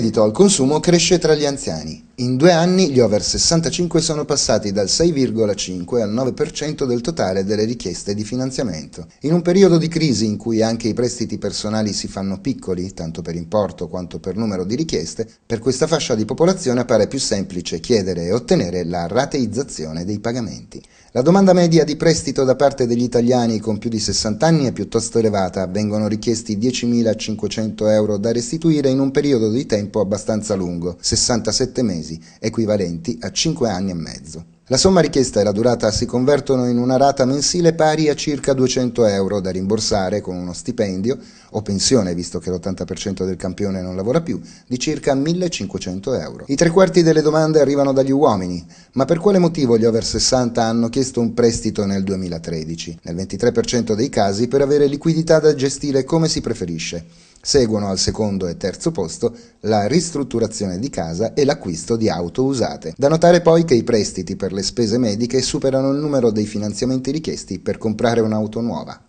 credito al consumo cresce tra gli anziani. In due anni gli over 65 sono passati dal 6,5 al 9% del totale delle richieste di finanziamento. In un periodo di crisi in cui anche i prestiti personali si fanno piccoli, tanto per importo quanto per numero di richieste, per questa fascia di popolazione appare più semplice chiedere e ottenere la rateizzazione dei pagamenti. La domanda media di prestito da parte degli italiani con più di 60 anni è piuttosto elevata, vengono richiesti 10.500 euro da restituire in un periodo di tempo abbastanza lungo, 67 mesi mesi, equivalenti a 5 anni e mezzo. La somma richiesta e la durata si convertono in una rata mensile pari a circa 200 euro da rimborsare con uno stipendio o pensione, visto che l'80% del campione non lavora più, di circa 1500 euro. I tre quarti delle domande arrivano dagli uomini, ma per quale motivo gli over 60 hanno chiesto un prestito nel 2013? Nel 23% dei casi per avere liquidità da gestire come si preferisce Seguono al secondo e terzo posto la ristrutturazione di casa e l'acquisto di auto usate. Da notare poi che i prestiti per le spese mediche superano il numero dei finanziamenti richiesti per comprare un'auto nuova.